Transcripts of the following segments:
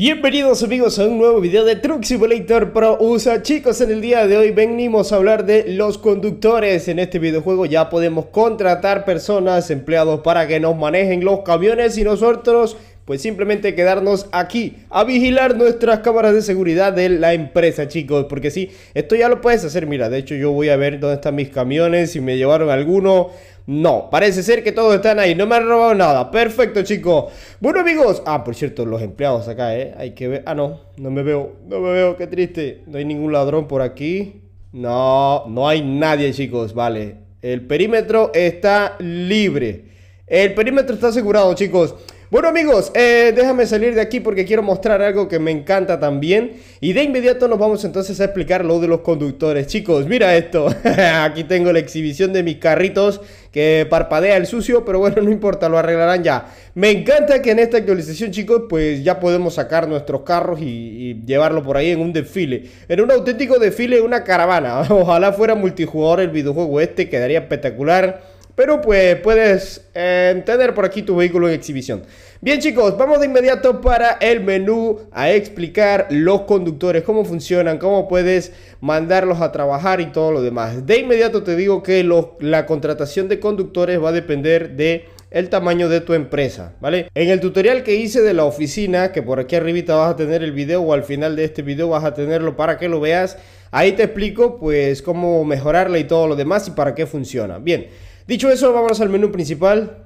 Bienvenidos amigos a un nuevo video de Truck Simulator Pro USA Chicos, en el día de hoy venimos a hablar de los conductores En este videojuego ya podemos contratar personas, empleados para que nos manejen los camiones Y nosotros pues simplemente quedarnos aquí a vigilar nuestras cámaras de seguridad de la empresa, chicos. Porque si esto ya lo puedes hacer. Mira, de hecho yo voy a ver dónde están mis camiones, si me llevaron alguno. No, parece ser que todos están ahí, no me han robado nada. Perfecto, chicos. Bueno, amigos. Ah, por cierto, los empleados acá, ¿eh? Hay que ver... Ah, no, no me veo, no me veo, qué triste. No hay ningún ladrón por aquí. No, no hay nadie, chicos, vale. El perímetro está libre. El perímetro está asegurado, chicos. Bueno amigos, eh, déjame salir de aquí porque quiero mostrar algo que me encanta también Y de inmediato nos vamos entonces a explicar lo de los conductores Chicos, mira esto, aquí tengo la exhibición de mis carritos que parpadea el sucio, pero bueno, no importa, lo arreglarán ya. Me encanta que en esta actualización, chicos, pues ya podemos sacar nuestros carros y, y llevarlo por ahí en un desfile. En un auténtico desfile, una caravana. Ojalá fuera multijugador el videojuego este, quedaría espectacular. Pero pues puedes eh, tener por aquí tu vehículo en exhibición. Bien chicos, vamos de inmediato para el menú a explicar los conductores, cómo funcionan, cómo puedes mandarlos a trabajar y todo lo demás. De inmediato te digo que la contratación de conductores va a depender de el tamaño de tu empresa, ¿vale? En el tutorial que hice de la oficina, que por aquí arribita vas a tener el video o al final de este video vas a tenerlo para que lo veas, ahí te explico pues cómo mejorarla y todo lo demás y para qué funciona. Bien, Dicho eso, vamos al menú principal.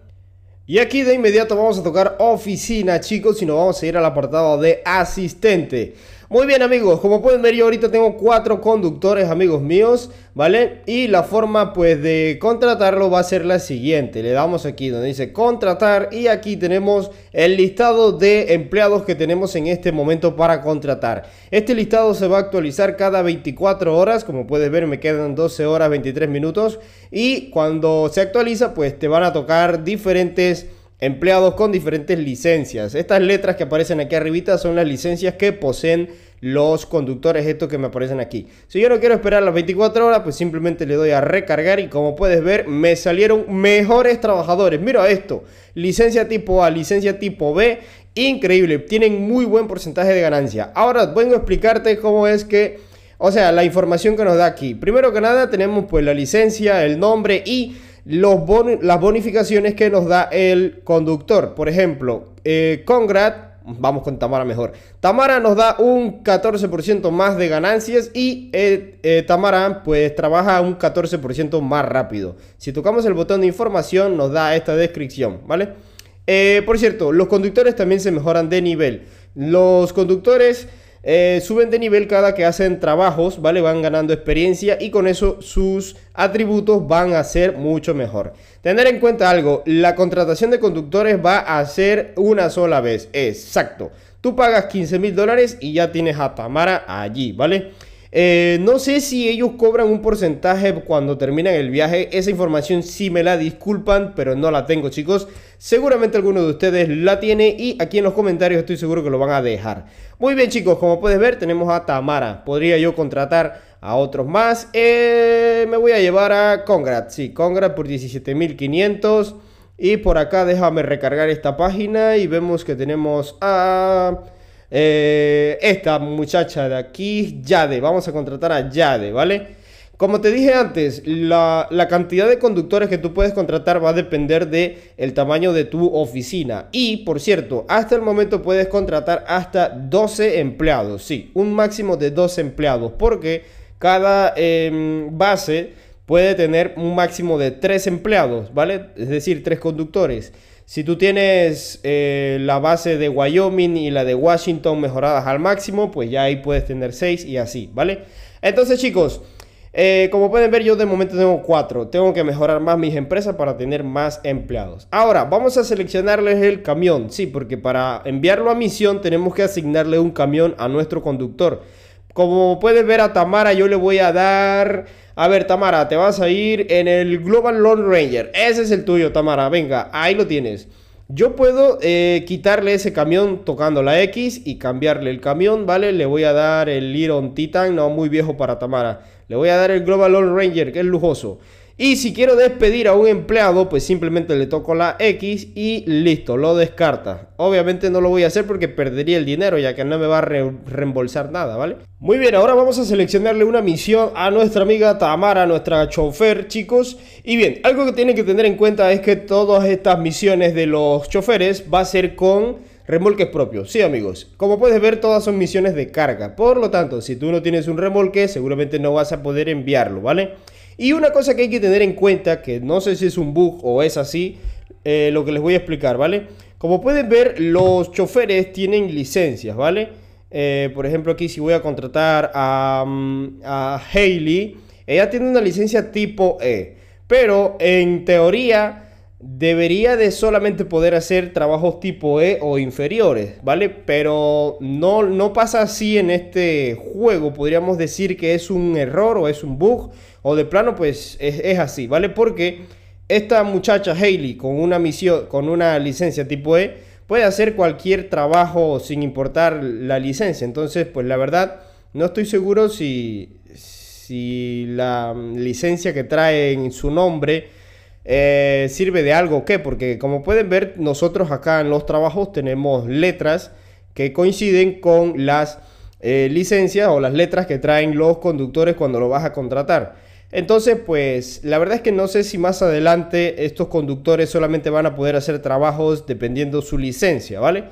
Y aquí de inmediato vamos a tocar oficina, chicos, y nos vamos a ir al apartado de asistente. Muy bien amigos, como pueden ver yo ahorita tengo cuatro conductores amigos míos, ¿vale? Y la forma pues de contratarlo va a ser la siguiente, le damos aquí donde dice contratar y aquí tenemos el listado de empleados que tenemos en este momento para contratar. Este listado se va a actualizar cada 24 horas, como puedes ver me quedan 12 horas 23 minutos y cuando se actualiza pues te van a tocar diferentes empleados con diferentes licencias. Estas letras que aparecen aquí arribita son las licencias que poseen los conductores estos que me aparecen aquí. Si yo no quiero esperar las 24 horas, pues simplemente le doy a recargar y como puedes ver, me salieron mejores trabajadores. Mira esto, licencia tipo A, licencia tipo B, increíble, tienen muy buen porcentaje de ganancia. Ahora vengo a explicarte cómo es que, o sea, la información que nos da aquí. Primero que nada tenemos pues la licencia, el nombre y... Los las bonificaciones que nos da el conductor. Por ejemplo, eh, vamos con Tamara mejor. Tamara nos da un 14% más de ganancias y eh, eh, Tamara pues trabaja un 14% más rápido. Si tocamos el botón de información nos da esta descripción, ¿vale? Eh, por cierto, los conductores también se mejoran de nivel. Los conductores eh, suben de nivel cada que hacen trabajos, ¿vale? Van ganando experiencia y con eso sus atributos van a ser mucho mejor. Tener en cuenta algo, la contratación de conductores va a ser una sola vez, exacto. Tú pagas 15 mil dólares y ya tienes a Tamara allí, ¿vale? Eh, no sé si ellos cobran un porcentaje cuando terminan el viaje. Esa información sí me la disculpan, pero no la tengo, chicos. Seguramente alguno de ustedes la tiene y aquí en los comentarios estoy seguro que lo van a dejar. Muy bien, chicos, como puedes ver, tenemos a Tamara. Podría yo contratar a otros más. Eh, me voy a llevar a Congrat. Sí, Congrat por 17.500. Y por acá déjame recargar esta página y vemos que tenemos a... Eh, esta muchacha de aquí, Yade, vamos a contratar a Yade, ¿vale? Como te dije antes, la, cantidad de conductores que tú puedes contratar va a depender del el tamaño de tu oficina. Y, por cierto, hasta el momento puedes contratar hasta 12 empleados. Sí, un máximo de 12 empleados. Porque cada em, base puede tener un máximo de 3 empleados, ¿vale? Es decir, 3 conductores. Si tú tienes eh, la base de Wyoming y la de Washington mejoradas al máximo, pues ya ahí puedes tener 6 y así, ¿vale? Entonces chicos, eh, como pueden ver yo de momento tengo 4. Tengo que mejorar más mis empresas para tener más empleados. Ahora, vamos a seleccionarles el camión. Sí, porque para enviarlo a misión tenemos que asignarle un camión a nuestro conductor. Como pueden ver a Tamara yo le voy a dar... A ver, Tamara, te vas a ir en el Global Lone Ranger. Ese es el tuyo, Tamara. Venga, ahí lo tienes. Yo puedo eh, quitarle ese camión tocando la X y cambiarle el camión, ¿vale? Le voy a dar el Iron Titan, no, muy viejo para Tamara. Le voy a dar el Global Lone Ranger, que es lujoso. Y si quiero despedir a un empleado, pues simplemente le toco la X y listo, lo descarta. Obviamente no lo voy a hacer porque perdería el dinero ya que no me va a reembolsar nada, ¿vale? Muy bien, ahora vamos a seleccionarle una misión a nuestra amiga Tamara, nuestra chofer, chicos. Y bien, algo que tienen que tener en cuenta es que todas estas misiones de los choferes va a ser con remolques propios. Sí, amigos, como puedes ver, todas son misiones de carga. Por lo tanto, si tú no tienes un remolque, seguramente no vas a poder enviarlo, ¿vale? Y una cosa que hay que tener en cuenta, que no sé si es un bug o es así, eh, lo que les voy a explicar, ¿vale? Como pueden ver, los choferes tienen licencias, ¿vale? Eh, por ejemplo, aquí si voy a contratar a, mm, Hayley, ella tiene una licencia tipo E, pero en teoría debería de solamente poder hacer trabajos tipo E o inferiores, ¿vale? Pero no, no pasa así en este juego, podríamos decir que es un error o es un bug, o de plano, pues es, así, ¿vale? Porque esta muchacha Hayley con una misión, con una licencia tipo E, puede hacer cualquier trabajo sin importar la licencia. Entonces, pues la verdad, no estoy seguro si, si la mm, licencia que trae en su nombre eh, sirve de algo o qué, porque como pueden ver, nosotros acá en los trabajos tenemos letras que coinciden con las eh, licencias o las letras que traen los conductores cuando lo vas a contratar. Entonces, pues la verdad es que no sé si más adelante estos conductores solamente van a poder hacer trabajos dependiendo su licencia, ¿vale?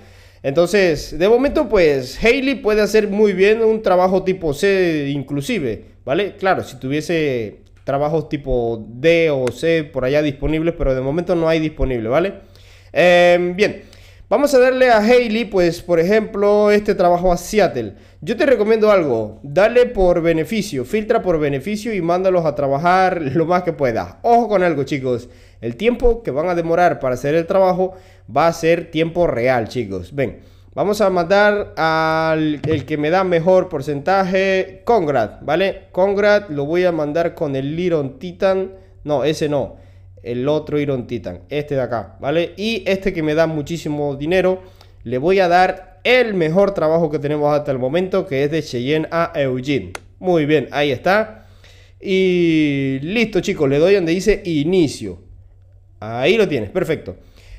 Entonces, de momento, pues Haley puede hacer muy bien un trabajo tipo C inclusive, ¿vale? Claro, si tuviese trabajos tipo D o C por allá disponibles, pero de momento no hay disponible, ¿vale? Em, bien. Vamos a darle a Hailey, pues, por ejemplo, este trabajo a Seattle. Yo te recomiendo algo, dale por beneficio, filtra por beneficio y mándalos a trabajar lo más que puedas. Ojo con algo, chicos. El tiempo que van a demorar para hacer el trabajo va a ser tiempo real, chicos. Ven, vamos a mandar al el que me da mejor porcentaje, Conrad, ¿vale? Conrad lo voy a mandar con el Liron Titan. No, ese no el otro Iron Titan, este de acá, ¿vale? Y este que me da muchísimo dinero, le voy a dar el mejor trabajo que tenemos hasta el momento, que es de Cheyenne a Eugene. Muy bien, ahí está. Y listo, chicos, le doy donde dice inicio. Ahí lo tienes, perfecto.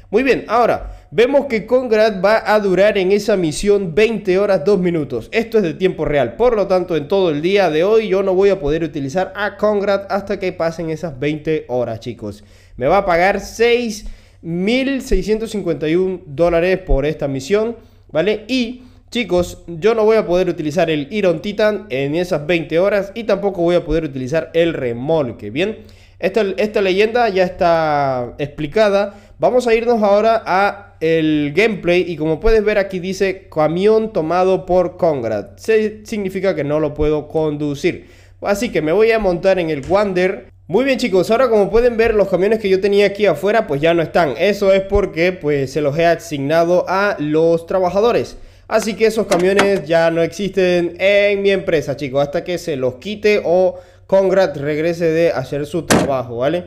Muy bien, ahora Vemos que conrad va a durar en esa misión 20 horas 2 minutos. Esto es de tiempo real. Por lo tanto, en todo el día de hoy yo no voy a poder utilizar a conrad hasta que pasen esas 20 horas, chicos. Me va a pagar 6.651 dólares por esta misión, ¿vale? Y, chicos, yo no voy a poder utilizar el Iron Titan en esas 20 horas y tampoco voy a poder utilizar el remolque, ¿bien? esta leyenda ya está explicada. Vamos a irnos ahora a el gameplay y como puedes ver aquí dice camión tomado por Congrat Se significa que no lo puedo conducir. Así que me voy a montar en el Wander. Muy bien chicos, ahora como pueden ver los camiones que yo tenía aquí afuera pues ya no están. Eso es porque pues se los he asignado a los trabajadores. Así que esos camiones ya no existen en mi empresa chicos hasta que se los quite o Congrat regrese de hacer su trabajo, ¿vale?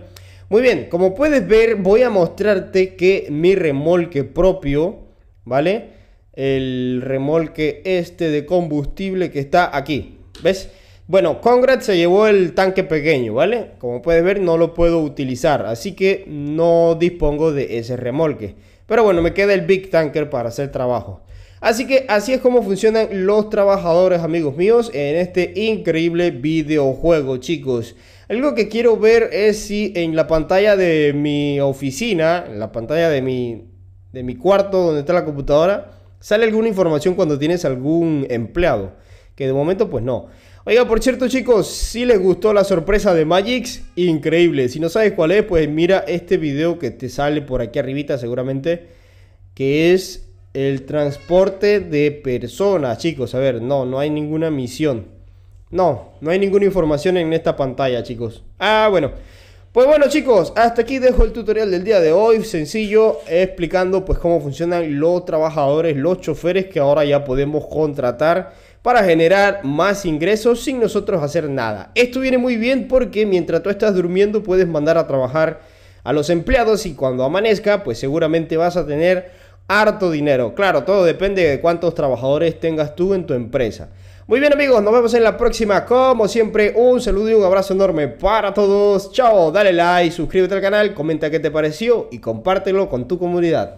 Muy bien, como puedes ver, voy a mostrarte que mi remolque propio, ¿vale? El remolque este de combustible que está aquí, ¿ves? Bueno, Conrad se llevó el tanque pequeño, ¿vale? Como puedes ver, no lo puedo utilizar, así que no dispongo de ese remolque. Pero bueno, me queda el Big Tanker para hacer trabajo. Así que así es como funcionan los trabajadores, amigos míos, en este increíble videojuego, chicos. Algo que quiero ver es si en la pantalla de mi oficina, en la pantalla de mi, de mi cuarto donde está la computadora, sale alguna información cuando tienes algún empleado. Que de momento pues no. Oiga, por cierto chicos, si les gustó la sorpresa de Magix, increíble. Si no sabes cuál es, pues mira este video que te sale por aquí arribita seguramente, que es el transporte de personas, chicos. A ver, no, no hay ninguna misión. No, no hay ninguna información en esta pantalla, chicos. Ah, bueno. Pues bueno, chicos, hasta aquí dejo el tutorial del día de hoy, sencillo, explicando pues cómo funcionan los trabajadores, los choferes que ahora ya podemos contratar para generar más ingresos sin nosotros hacer nada. Esto viene muy bien porque mientras tú estás durmiendo puedes mandar a trabajar a los empleados y cuando amanezca pues seguramente vas a tener harto dinero. Claro, todo depende de cuántos trabajadores tengas tú en tu empresa. Muy bien amigos, nos vemos en la próxima. Como siempre, un saludo y un abrazo enorme para todos. Chao, dale like, suscríbete al canal, comenta qué te pareció y compártelo con tu comunidad.